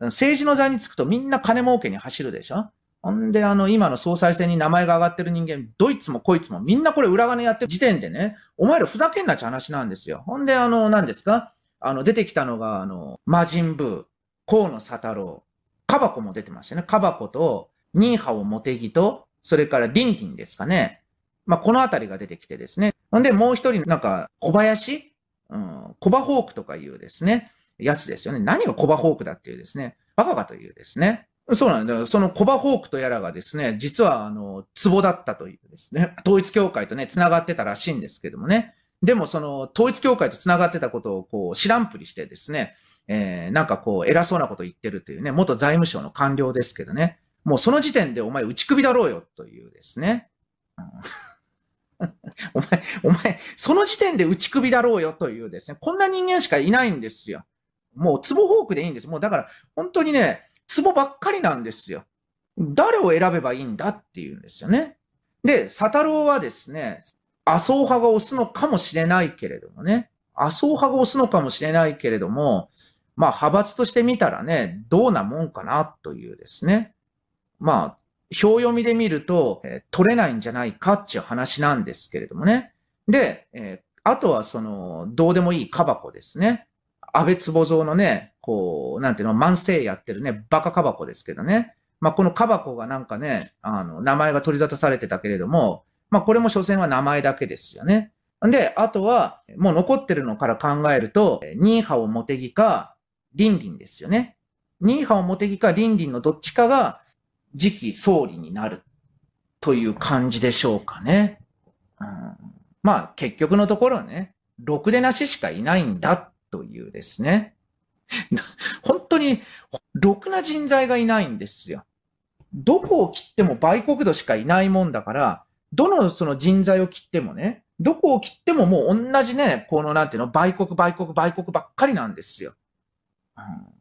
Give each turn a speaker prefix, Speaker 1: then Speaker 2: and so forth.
Speaker 1: 政治の座につくとみんな金儲けに走るでしょほんで、あの、今の総裁選に名前が上がってる人間、どいつもこいつもみんなこれ裏金やってる時点でね、お前らふざけんなって話なんですよ。ほんで、あの、何ですかあの、出てきたのが、あの、魔人ブー、河野佐太郎、カバコも出てましたね。カバコと、ニーハオモテギと、それからリンリンですかね。まあ、このあたりが出てきてですね。ほんで、もう一人、なんか、小林うん、コバホークとかいうですね。やつですよね。何がコバホークだっていうですね。バカかというですね。そうなんだ。よ。そのコバホークとやらがですね、実はあの、ツボだったというですね。統一教会とね、繋がってたらしいんですけどもね。でもその統一教会と繋がってたことをこう知らんぷりしてですね、えー、なんかこう偉そうなこと言ってるというね、元財務省の官僚ですけどね、もうその時点でお前打ち首だろうよというですね。お前、お前、その時点で打ち首だろうよというですね、こんな人間しかいないんですよ。もうツボフォークでいいんです。もうだから、本当にね、ツボばっかりなんですよ。誰を選べばいいんだっていうんですよね。で、サタロウはですね、麻生派が押すのかもしれないけれどもね、麻生派が押すのかもしれないけれども、まあ派閥として見たらね、どうなもんかなというですね。まあ、表読みで見ると、えー、取れないんじゃないかっていう話なんですけれどもね。で、えー、あとはその、どうでもいいカバコですね。安倍壺蔵のね、こう、なんていうの、万世やってるね、バカカバコですけどね。まあ、このカバコがなんかね、あの、名前が取り沙汰されてたけれども、まあ、これも所詮は名前だけですよね。で、あとは、もう残ってるのから考えると、ニーハオモテギか、リンリンですよね。ニーハオモテギかリンリンのどっちかが、次期総理になる、という感じでしょうかね。うん、まあ、結局のところはね、ろくでなししかいないんだというですね。本当に、ろくな人材がいないんですよ。どこを切っても売国度しかいないもんだから、どのその人材を切ってもね、どこを切ってももう同じね、このなんていうの、売国、売国、売国ばっかりなんですよ。うん